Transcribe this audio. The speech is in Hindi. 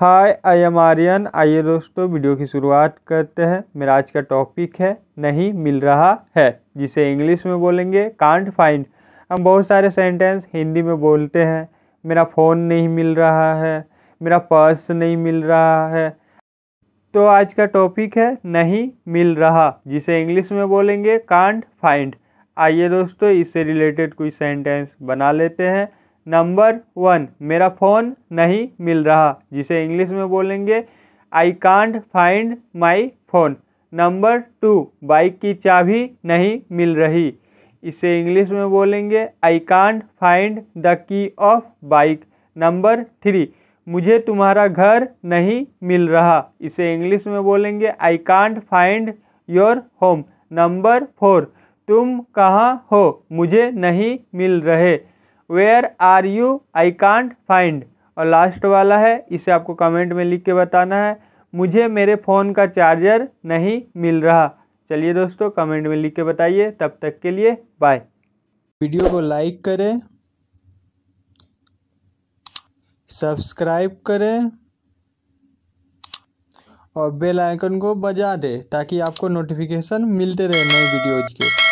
हाय आई एम आर्यन आइए दोस्तों वीडियो की शुरुआत करते हैं मेरा आज का टॉपिक है नहीं मिल रहा है जिसे इंग्लिश में बोलेंगे कांट फाइंड हम बहुत सारे सेंटेंस हिंदी में बोलते हैं मेरा फ़ोन नहीं मिल रहा है मेरा पर्स नहीं मिल रहा है तो आज का टॉपिक है नहीं मिल रहा जिसे इंग्लिश में बोलेंगे कांट फाइंड आइए दोस्तों इससे रिलेटेड कुछ सेंटेंस बना लेते हैं नंबर वन मेरा फ़ोन नहीं मिल रहा जिसे इंग्लिश में बोलेंगे I can't find my phone number two bike की चाबी नहीं मिल रही इसे इंग्लिश में बोलेंगे I can't find the key of bike number three मुझे तुम्हारा घर नहीं मिल रहा इसे इंग्लिश में बोलेंगे I can't find your home number four तुम कहाँ हो मुझे नहीं मिल रहे where are you I can't find और लास्ट वाला है इसे आपको कमेंट में लिख के बताना है मुझे मेरे फ़ोन का चार्जर नहीं मिल रहा चलिए दोस्तों कमेंट में लिख के बताइए तब तक के लिए बाय वीडियो को लाइक करें सब्सक्राइब करें और बेल आइकन को बजा दें ताकि आपको नोटिफिकेशन मिलते रहे नई वीडियोज के